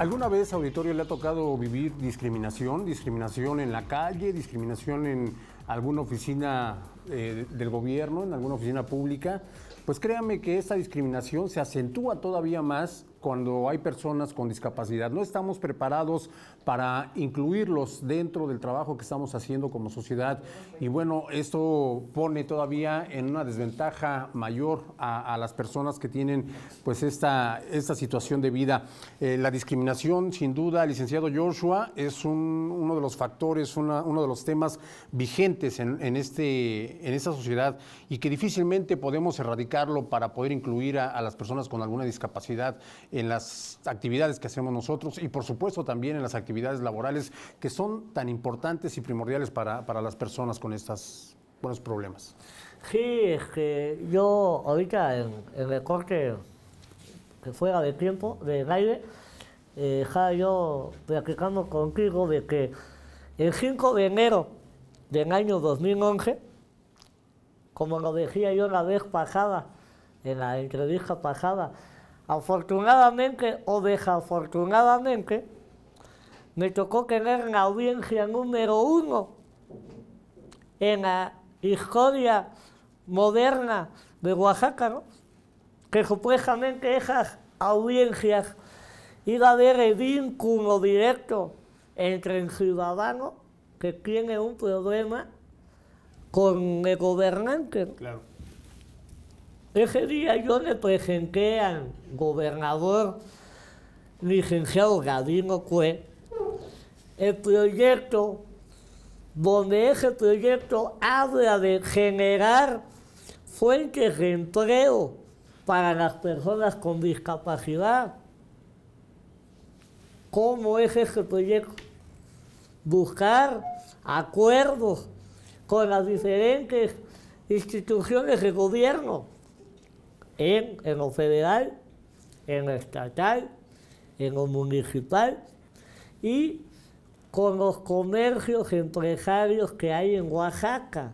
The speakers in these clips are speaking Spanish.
¿Alguna vez, auditorio, le ha tocado vivir discriminación? Discriminación en la calle, discriminación en alguna oficina eh, del gobierno, en alguna oficina pública. Pues créame que esa discriminación se acentúa todavía más cuando hay personas con discapacidad. No estamos preparados para incluirlos dentro del trabajo que estamos haciendo como sociedad. Y bueno, esto pone todavía en una desventaja mayor a, las personas que tienen pues esta, esta situación de vida. Eh, la discriminación, sin duda, licenciado Joshua, es uno de los factores, uno de los temas vigentes en, este, en esta sociedad y que difícilmente podemos erradicarlo para poder incluir a las personas con alguna discapacidad en las actividades que hacemos nosotros y por supuesto también en las actividades laborales que son tan importantes y primordiales para, para las personas con estos buenos problemas. Sí, es que yo ahorita en, el corte que fuera de tiempo, del aire, eh, estaba yo practicando contigo de que el 5 de enero del año 2011, como lo decía yo la vez pajada en la entrevista pasada, Afortunadamente o desafortunadamente, me tocó tener la audiencia número uno en la historia moderna de Oaxaca, que supuestamente esas audiencias iba a haber el vínculo directo entre el ciudadano que tiene un problema con el gobernante. Ese día yo le presenté al gobernador licenciado Gadino Cue el proyecto, donde ese proyecto habla de generar fuentes de empleo para las personas con discapacidad. ¿Cómo es ese proyecto? Buscar acuerdos con las diferentes instituciones de gobierno en, en lo federal, en lo estatal, en lo municipal y con los comercios empresarios que hay en Oaxaca.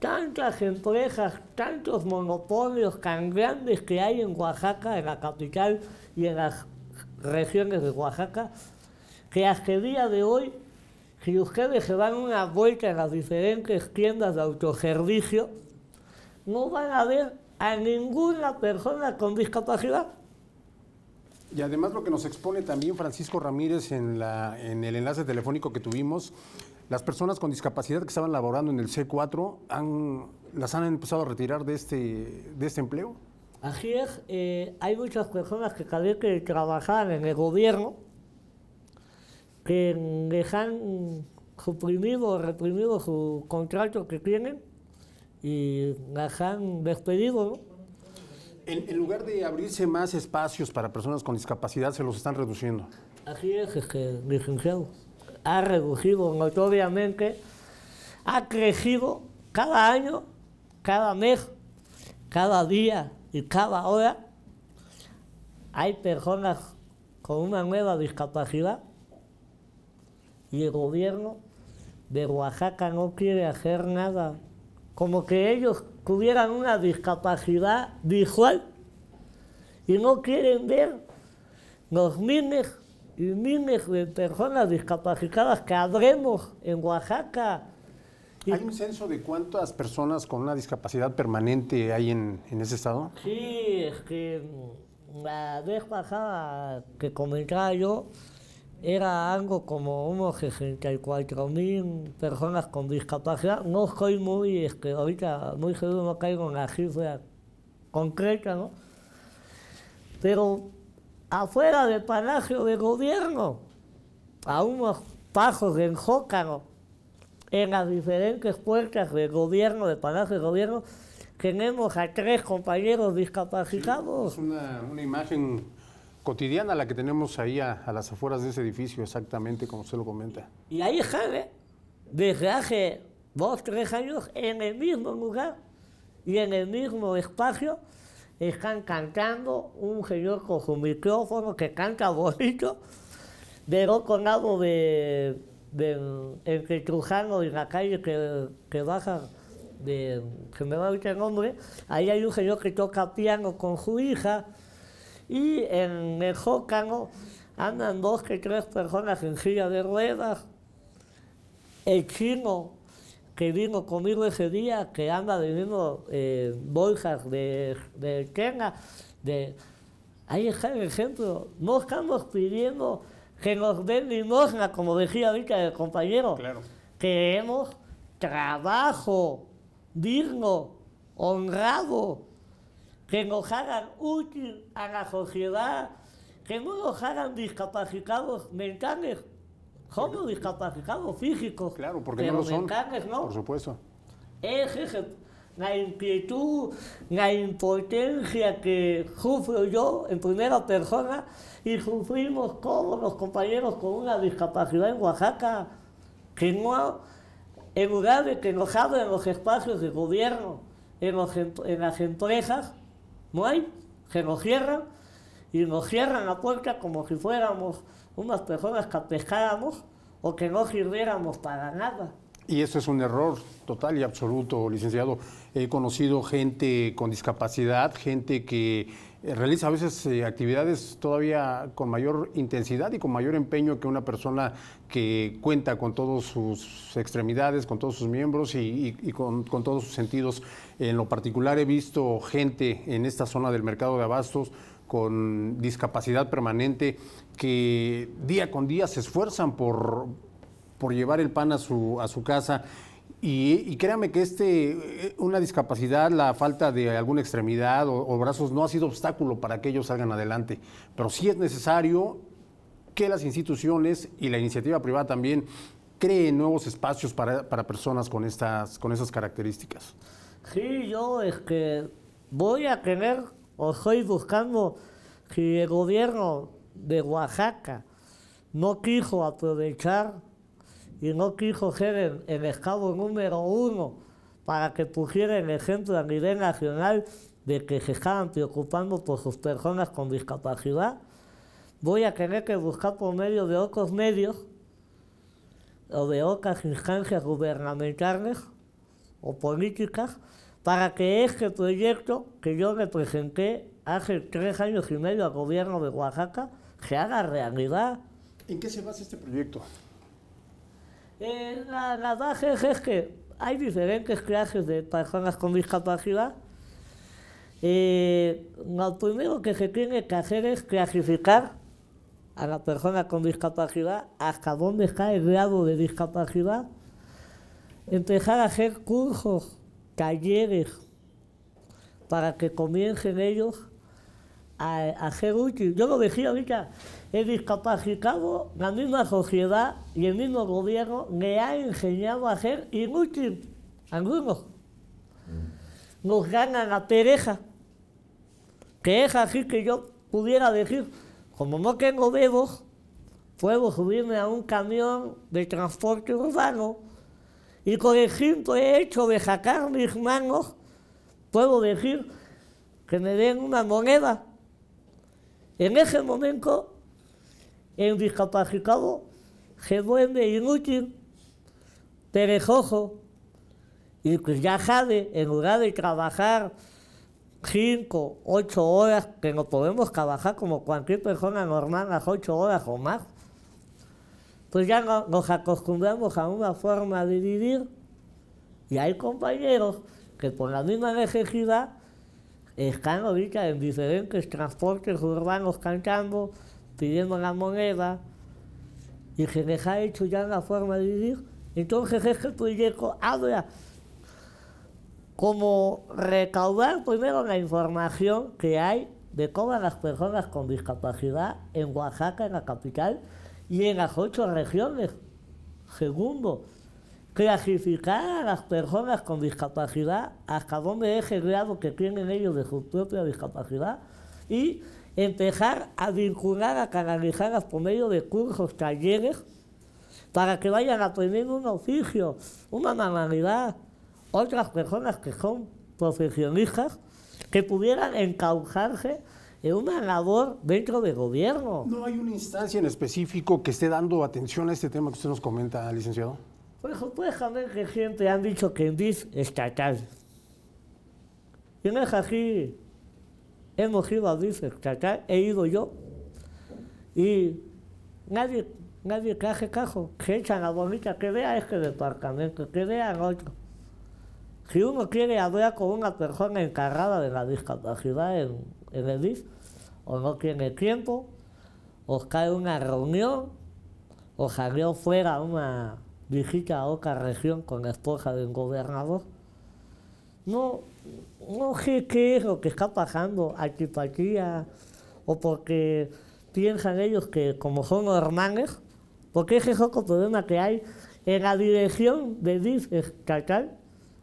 Tantas empresas, tantos monopolios tan grandes que hay en Oaxaca, en la capital y en las regiones de Oaxaca, que hasta el día de hoy, si ustedes se dan una vuelta en las diferentes tiendas de autoservicio, no van a ver a ninguna persona con discapacidad. Y además lo que nos expone también Francisco Ramírez en, la, en el enlace telefónico que tuvimos, las personas con discapacidad que estaban laborando en el C4 han, las han empezado a retirar de este, de este empleo. Así es, eh, hay muchas personas que cada vez que trabajaban en el gobierno, que les han suprimido o reprimido su contrato que tienen y las han despedido. En, lugar de abrirse más espacios para personas con discapacidad, se los están reduciendo. Así es, licenciado. Ha reducido notoriamente, ha crecido cada año, cada mes, cada día y cada hora. Hay personas con una nueva discapacidad y el gobierno de Oaxaca no quiere hacer nada como que ellos tuvieran una discapacidad visual y no quieren ver los miles y miles de personas discapacitadas que habremos en Oaxaca. ¿Hay un censo de cuántas personas con una discapacidad permanente hay en, en ese estado? Sí, es que mm, la vez pasada que comentaba yo, era algo como unos 64.000 personas con discapacidad. No soy muy, es que ahorita muy seguro no caigo en la cifra concreta, ¿no? Pero afuera del Palacio de Gobierno, a unos pasos de Jócaro, en las diferentes puertas del gobierno, de Palacio de Gobierno, tenemos a tres compañeros discapacitados. es una imagen cotidiana la que tenemos ahí a, las afueras de ese edificio, exactamente como usted lo comenta. Y ahí Javier desde hace dos, tres años, en el mismo lugar y en el mismo espacio, están cantando un señor con su micrófono que canta bonito, pero con algo de, de entre Trujano y la calle que, que baja, de, que me va a el nombre, ahí hay un señor que toca piano con su hija, y en el Zócalo andan dos que tres personas en silla de ruedas. El chino que vino conmigo ese día, que anda vendiendo eh, bolsas de, de quena, de... Ahí está el centro. No estamos pidiendo que nos den limosna, como decía ahorita el compañero. Queremos trabajo digno, honrado, que nos hagan útil a la sociedad, que no nos hagan discapacitados mentales. Somos discapacitados físicos. Claro, porque pero no lo mentales, No. Por supuesto. Es la inquietud, la impotencia que sufro yo en primera persona y sufrimos todos los compañeros con una discapacidad en Oaxaca, que no, en lugar de que nos en los espacios de gobierno, en, en las empresas, hay, que nos cierran y nos cierran la puerta como si fuéramos unas personas que pescáramos o que no sirviéramos para nada. Y eso es un error total y absoluto, licenciado. He conocido gente con discapacidad, gente que eh, realiza a veces eh, actividades todavía con mayor intensidad y con mayor empeño que una persona que cuenta con todas sus extremidades, con todos sus miembros y, con, todos sus sentidos. En lo particular he visto gente en esta zona del mercado de abastos con discapacidad permanente que día con día se esfuerzan por por llevar el pan a su, a su casa. Y, créame que este, eh, una discapacidad, la falta de alguna extremidad o, brazos no ha sido obstáculo para que ellos salgan adelante, pero sí es necesario que las instituciones y la iniciativa privada también creen nuevos espacios para, para personas con, estas, con esas características. Sí, yo es que voy a tener o estoy buscando si el gobierno de Oaxaca no quiso aprovechar y no quiso ser el, escabo número uno para que pusiera el ejemplo a nivel nacional de que se estaban preocupando por sus personas con discapacidad, voy a tener que buscar por medio de otros medios o de otras instancias gubernamentales o políticas para que este proyecto que yo le presenté hace tres años y medio al gobierno de Oaxaca se haga realidad. ¿En qué se basa este proyecto? Eh, la, base es que hay diferentes clases de personas con discapacidad. Eh, lo primero que se tiene que hacer es clasificar a la persona con discapacidad hasta dónde está el grado de discapacidad. Empezar a hacer cursos, talleres, para que comiencen ellos a, a ser útil. Yo lo decía ahorita, he discapacitado, la misma sociedad y el mismo gobierno me ha enseñado a ser inútil algunos. Nos ganan la pereza, que es así que yo pudiera decir, como no tengo dedos, puedo subirme a un camión de transporte urbano y con el simple hecho de sacar mis manos, puedo decir que me den una moneda en ese momento, el discapacitado se vuelve inútil, perezoso, y pues ya jade. en lugar de trabajar cinco, ocho horas, que no podemos trabajar como cualquier persona normal las ocho horas o más, pues ya nos acostumbramos a una forma de vivir y hay compañeros que por la misma necesidad están ahorita en diferentes transportes urbanos cantando, pidiendo la moneda, y se les ha hecho ya la forma de vivir. Entonces este proyecto habla como recaudar primero la información que hay de cómo las personas con discapacidad en Oaxaca, en la capital, y en las ocho regiones. Segundo, clasificar a las personas con discapacidad, hasta dónde es el grado que tienen ellos de su propia discapacidad y empezar a vincular, a canalizarlas por medio de cursos, talleres, para que vayan aprendiendo un oficio, una manualidad, otras personas que son profesionistas, que pudieran encauzarse en una labor dentro del gobierno. ¿No hay una instancia en específico que esté dando atención a este tema que usted nos comenta, licenciado? pues, pues que gente han dicho que en DIF estatal. Y no es así. Hemos ido a DIF estatal, he ido yo. Y nadie, nadie que hace caso, que echan la bolita, que vea este departamento, que vean otro. Si uno quiere hablar con una persona encargada de la discapacidad en, en el DIF, o no tiene tiempo, o cae una reunión, o salió fuera una visita a otra región con la esposa de un gobernador. No, no sé qué es lo que está pasando, aquí aquí, ah, o porque piensan ellos que como son hermanos, porque ese es otro problema que hay en la dirección de DIF estatal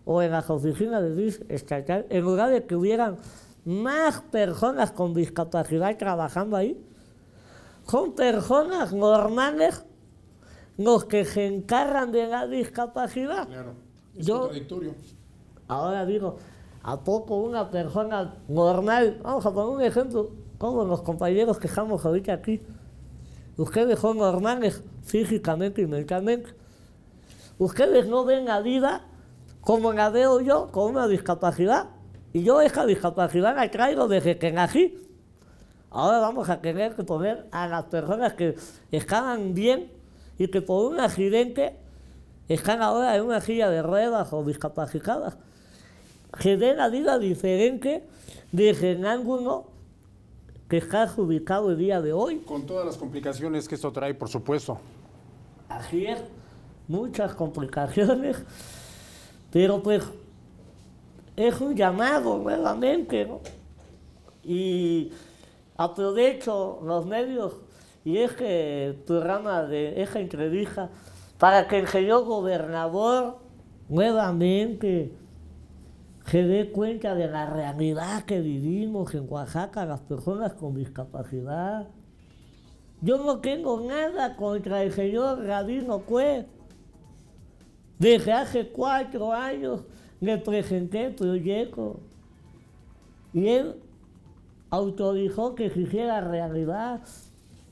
o en las oficinas de DIF estatal, en lugar de que hubieran más personas con discapacidad trabajando ahí, son personas normales los que se encargan de la discapacidad. Claro, es contradictorio. Ahora digo, ¿a poco una persona normal, vamos a poner un ejemplo, como los compañeros que estamos ahorita aquí, ustedes son normales físicamente y mentalmente, ustedes no ven la vida como la veo yo, con una discapacidad, y yo esa discapacidad la traigo desde que nací. Ahora vamos a tener que poner a las personas que estaban bien y que por un accidente están ahora en una silla de ruedas o discapacitadas. Que la vida diferente de el que está ubicado el día de hoy. Con todas las complicaciones que esto trae, por supuesto. Así es, muchas complicaciones, pero pues es un llamado nuevamente, ¿no? Y aprovecho los medios y ese programa de esa entrevista para que el señor gobernador nuevamente se dé cuenta de la realidad que vivimos en Oaxaca, las personas con discapacidad. Yo no tengo nada contra el señor Rabino Cuez. Desde hace cuatro años le presenté el este proyecto y él autorizó que se hiciera realidad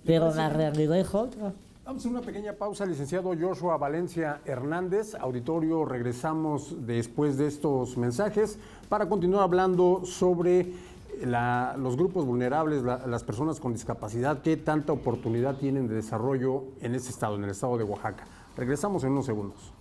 pero pues la realidad es otra. Vamos a una pequeña pausa, licenciado Joshua Valencia Hernández. Auditorio, regresamos después de estos mensajes para continuar hablando sobre los grupos vulnerables, las personas con discapacidad, qué tanta oportunidad tienen de desarrollo en este estado, en el estado de Oaxaca. Regresamos en unos segundos.